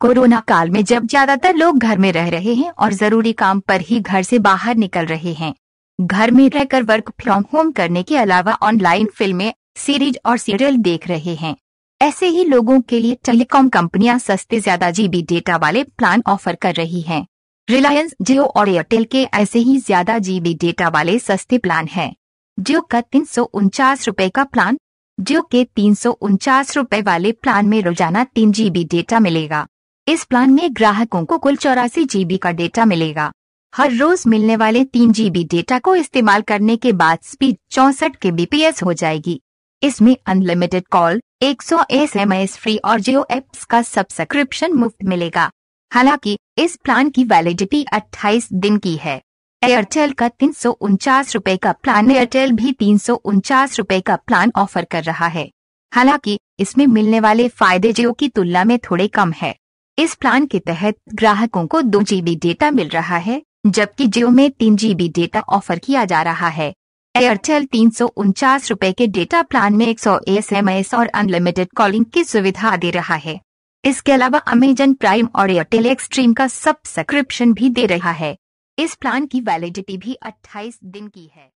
corona काल में जब ज्यादातर लोग घर में रह रहे हैं और जरूरी काम पर ही घर से बाहर निकल रहे हैं घर में रहकर वर्क फ्रॉम होम करने के अलावा ऑनलाइन फिल्में सीरीज और सीरियल देख रहे हैं ऐसे ही लोगों के लिए टेलीकॉम कंपनियां सस्ते ज्यादा जीबी डेटा वाले प्लान ऑफर कर रही हैं रिलायंस जियो और एयरटेल के ऐसे ही ज्यादा जीबी डेटा वाले सस्ते प्लान हैं जियो का तीन सौ का प्लान जियो के तीन सौ वाले प्लान में रोजाना तीन जीबी डेटा मिलेगा इस प्लान में ग्राहकों को कुल चौरासी जीबी का डेटा मिलेगा हर रोज मिलने वाले तीन जीबी डेटा को इस्तेमाल करने के बाद स्पीड चौसठ के बीपीएस हो जाएगी इसमें अनलिमिटेड कॉल 100 एस फ्री और जियो एप्स का सब्सक्रिप्शन मुफ्त मिलेगा हालांकि इस प्लान की वैलिडिटी 28 दिन की है एयरटेल का तीन रूपए का प्लान एयरटेल भी तीन रूपए का प्लान ऑफर कर रहा है हालांकि इसमें मिलने वाले फायदे जियो की तुलना में थोड़े कम है इस प्लान के तहत ग्राहकों को दो जी डेटा मिल रहा है जबकि जियो में तीन जी डेटा ऑफर किया जा रहा है एयरटेल तीन सौ उनचास रूपए के डेटा प्लान में एक सौ एस एम एस और अनलिमिटेड कॉलिंग की सुविधा दे रहा है इसके अलावा अमेजन प्राइम और एयरटेल एक्सट्रीम का सब्सक्रिप्शन भी दे रहा है इस प्लान की वैलिडिटी भी 28 दिन की है